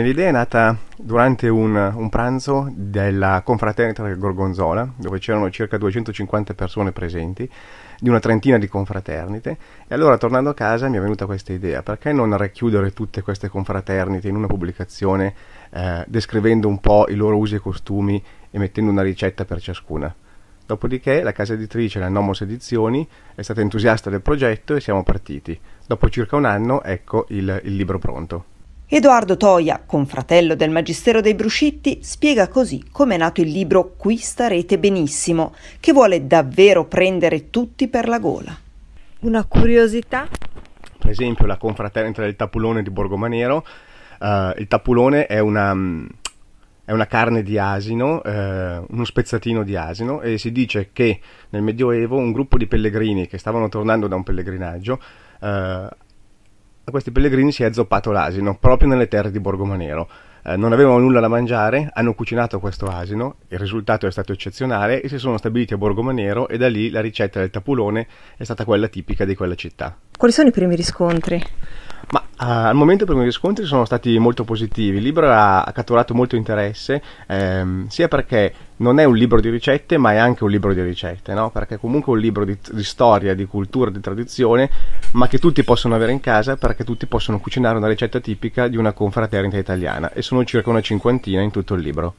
L'idea è nata durante un, un, pranzo della confraternita del Gorgonzola, dove c'erano circa 250 persone presenti, di una trentina di confraternite, e allora tornando a casa mi è venuta questa idea, perché non racchiudere tutte queste confraternite in una pubblicazione eh, descrivendo un po' i loro usi e costumi e mettendo una ricetta per ciascuna? Dopodiché la casa editrice, la Nomos Edizioni, è stata entusiasta del progetto e siamo partiti. Dopo circa un anno, ecco il, il libro pronto. Edoardo Toia, confratello del Magistero dei Bruscitti, spiega così come è nato il libro Qui starete benissimo, che vuole davvero prendere tutti per la gola. Una curiosità? Per esempio la confraternita del tapulone di Borgomanero. Uh, eh, il tapulone è una, mm, è una carne di asino, eh, uno spezzatino di asino, e si dice che nel Medioevo un gruppo di pellegrini che stavano tornando da un pellegrinaggio eh, a questi pellegrini si è zoppato l'asino proprio nelle terre di Borgomanero. Eh, non avevano nulla da mangiare, hanno cucinato questo asino, il risultato è stato eccezionale e si sono stabiliti a Borgomanero e da lì la ricetta del tapulone è stata quella tipica di quella città. Quali sono i primi riscontri? Ma ah, al momento i primi riscontri sono stati molto positivi. Il libro ha, ha catturato molto interesse, ehm, sia perché non è un libro di ricette, ma è anche un libro di ricette, no? perché è comunque un libro di, di, storia, di cultura, di tradizione, ma che tutti possono avere in casa perché tutti possono cucinare una ricetta tipica di una confraternita italiana. E sono circa una cinquantina in tutto il libro.